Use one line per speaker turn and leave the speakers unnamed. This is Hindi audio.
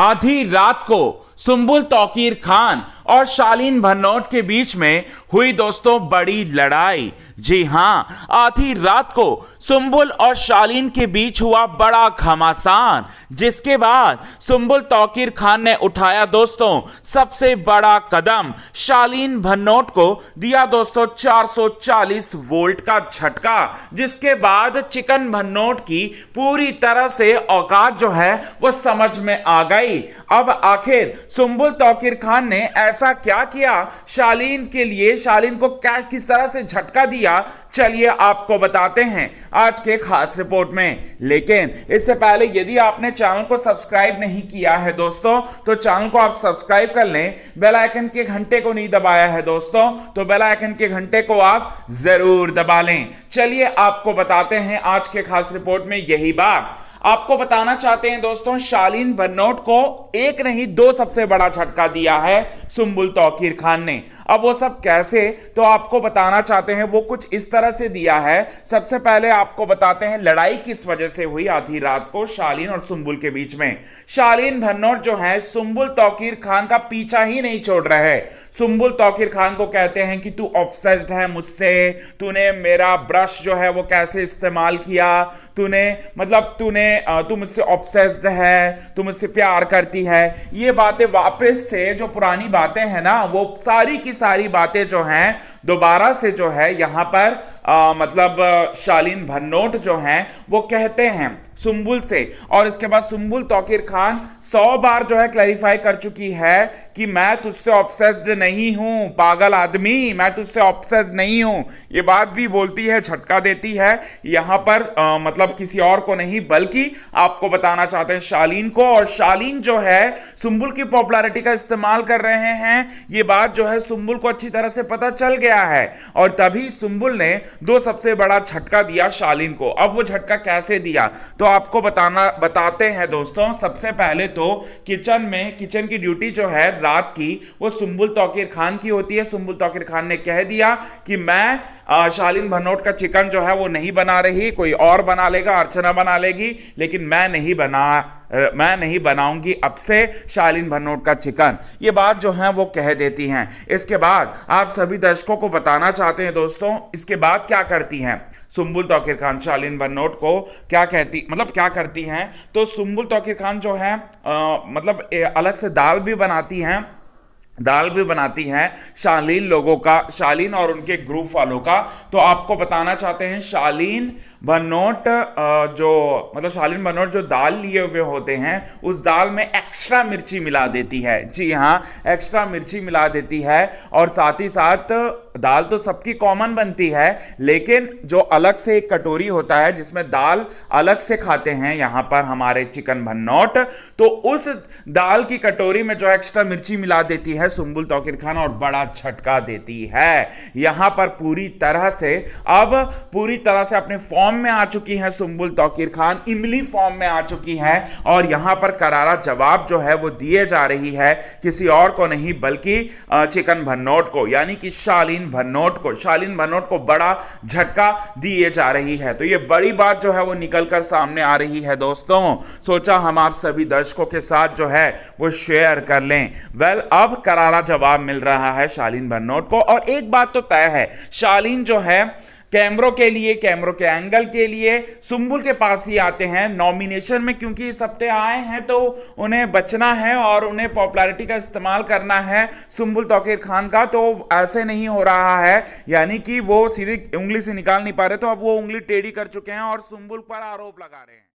आधी रात को सुम्बुल तौकीर खान और शालीन भन्नौट के बीच में हुई दोस्तों बड़ी लड़ाई जी हाँ आधी रात को सुम्बुल और शालीन के बीच हुआ बड़ा घमासान जिसके बाद सुम्बुल तौकीर खान ने उठाया दोस्तों सबसे बड़ा कदम शालीन भन्नोट को दिया दोस्तों 440 वोल्ट का झटका जिसके बाद चिकन भन्नोट की पूरी तरह से औकात जो है वो समझ में आ गई अब आखिर सुम्बुल तौकीर खान ने ऐसा ऐसा क्या किया शालीन के लिए शालीन को क्या किस तरह से झटका दिया चलिए आपको बताते हैं आज के खास रिपोर्ट में लेकिन इससे पहले यदि आपने चैनल को सब्सक्राइब नहीं किया है दोस्तों तो चैनल को आप सब्सक्राइब कर लें बेल आइकन के घंटे को नहीं दबाया है दोस्तों तो बेल आइकन के घंटे को आप जरूर दबा लें चलिए आपको बताते हैं आज के खास रिपोर्ट में यही बात आपको बताना चाहते हैं दोस्तों शालीन भन्नोट को एक नहीं दो सबसे बड़ा झटका दिया है सुम्बुल तोकीर खान ने अब वो सब कैसे तो आपको बताना चाहते हैं वो कुछ इस तरह से दिया है सबसे पहले आपको बताते हैं लड़ाई किस वजह से हुई आधी रात को शालीन और सुम्बुल के बीच में शालीन भन्नौर जो है सुम्बुल तोकीर खान का पीछा ही नहीं छोड़ रहे सुम्बुल तोकीर खान को कहते हैं कि तू ऑब्सेस्ड है मुझसे तूने मेरा ब्रश जो है वो कैसे इस्तेमाल किया तूने मतलब तूने तू मुझसे ऑब्सेस्ड है तू मुझसे प्यार करती है ये बातें वापस से जो पुरानी बात बातें हैं ना वो सारी की सारी बातें जो हैं दोबारा से जो है यहाँ पर आ, मतलब शालीन भन्नोट जो हैं वो कहते हैं सुम्बुल से और इसके बाद सुम्बुल तोकिर खान सौ बार जो है क्लैरिफाई कर चुकी है कि मैं तुझसे ऑप्सेस्ड नहीं हूँ पागल आदमी मैं तुझसे ऑप्सेस्ड नहीं हूँ ये बात भी बोलती है झटका देती है यहाँ पर आ, मतलब किसी और को नहीं बल्कि आपको बताना चाहते हैं शालीन को और शालीन जो है सुम्बुल की पॉपुलरिटी का इस्तेमाल कर रहे हैं ये बात जो है सुम्बुल को अच्छी तरह से पता चल गया गया है और तभी सुम्बुल ने दो सबसे बड़ा झटका दिया शालीन को अब वो झटका कैसे दिया तो आपको बताना बताते हैं दोस्तों सबसे पहले तो किचन में किचन की ड्यूटी जो है रात की वो सुम्बुल तोकीर खान की होती है सुम्बुल तोकीर खान ने कह दिया कि मैं शालीन भनोट का चिकन जो है वो नहीं बना रही कोई और बना लेगा अर्चना बना लेगी लेकिन मैं नहीं बना मैं नहीं बनाऊंगी अब से शालीन भनोट का चिकन ये बात जो है वो कह देती हैं इसके बाद आप सभी दर्शकों को बताना चाहते हैं दोस्तों इसके बाद क्या करती हैं सुम्बुल तोकिर खान शालीन भनोट को क्या कहती मतलब क्या करती हैं तो सुम्बुल तोकिर खान जो है आ, मतलब अलग से दाल भी बनाती हैं दाल भी बनाती हैं शालीन लोगों का शालीन और उनके ग्रुप वालों का तो आपको बताना चाहते हैं शालीन बनोट जो मतलब शालीन भनोट जो दाल लिए हुए होते हैं उस दाल में एक्स्ट्रा मिर्ची मिला देती है जी हाँ एक्स्ट्रा मिर्ची मिला देती है और साथ ही साथ दाल तो सबकी कॉमन बनती है लेकिन जो अलग से एक कटोरी होता है जिसमें दाल अलग से खाते हैं यहाँ पर हमारे चिकन भन्नौट तो उस दाल की कटोरी में जो एक्स्ट्रा मिर्ची मिला देती है सुम्बुल तोकिर खान और बड़ा झटका देती है यहां पर पूरी तरह से अब पूरी तरह से अपने फॉर्म में आ चुकी है सुम्बुल तोकिर खान इमली फॉर्म में आ चुकी है और यहां पर करारा जवाब जो है वो दिए जा रही है किसी और को नहीं बल्कि चिकन भन्नोट को यानी कि शालीन भन्नोट को शालीन भन्नोट को बड़ा झटका दिए जा रही है तो ये बड़ी बात जो है वो निकल कर सामने आ रही है दोस्तों सोचा हम आप सभी दर्शकों के साथ जो है वो शेयर कर लें वेल अब कर करारा जवाब मिल रहा है शालीन भन्नोट को और एक बात तो तय है शालीन जो है कैमरों के लिए कैमरों के एंगल के लिए सुम्बुल के पास ही आते हैं नॉमिनेशन में क्योंकि इस हफ्ते आए हैं तो उन्हें बचना है और उन्हें पॉपुलैरिटी का इस्तेमाल करना है सुम्बुल तोकीर खान का तो ऐसे नहीं हो रहा है यानी कि वो सीधे उंगली से निकाल नहीं पा रहे तो अब वो उंगली टेढ़ी कर चुके हैं और सुम्बुल पर आरोप लगा रहे हैं